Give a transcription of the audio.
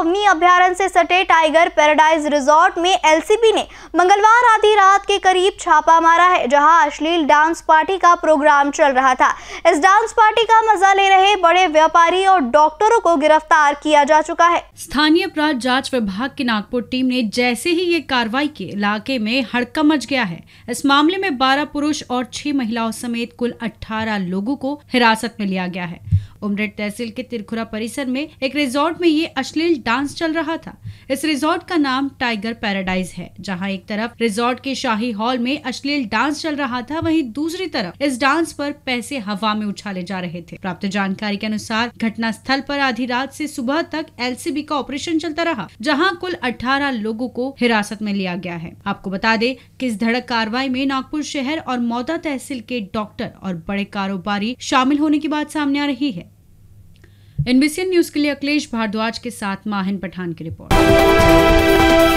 अवनी अभ्यारण से सटे टाइगर पैराडाइज रिजॉर्ट में एलसीबी ने मंगलवार आधी रात के करीब छापा मारा है जहां अश्लील डांस पार्टी का प्रोग्राम चल रहा था इस डांस पार्टी का मजा ले रहे बड़े व्यापारी और डॉक्टरों को गिरफ्तार किया जा चुका है स्थानीय अपराध जाँच विभाग की नागपुर टीम ने जैसे ही ये कार्रवाई की इलाके में हड़का मच गया है इस मामले में बारह पुरुष और छह महिलाओं समेत कुल अठारह लोगों को हिरासत में लिया गया है उमरेड तहसील के तिरखुरा परिसर में एक रिजॉर्ट में ये अश्लील डांस चल रहा था इस रिजॉर्ट का नाम टाइगर पैराडाइज है जहां एक तरफ रिजॉर्ट के शाही हॉल में अश्लील डांस चल रहा था वहीं दूसरी तरफ इस डांस पर पैसे हवा में उछाले जा रहे थे प्राप्त जानकारी के अनुसार घटना स्थल पर आधी रात से सुबह तक एलसीबी का ऑपरेशन चलता रहा जहां कुल 18 लोगों को हिरासत में लिया गया है आपको बता दे की इस धड़क कार्रवाई में नागपुर शहर और मौदा तहसील के डॉक्टर और बड़े कारोबारी शामिल होने की बात सामने आ रही है एनबीसी न्यूज के लिए अखिलेश भारद्वाज के साथ माहिन पठान की रिपोर्ट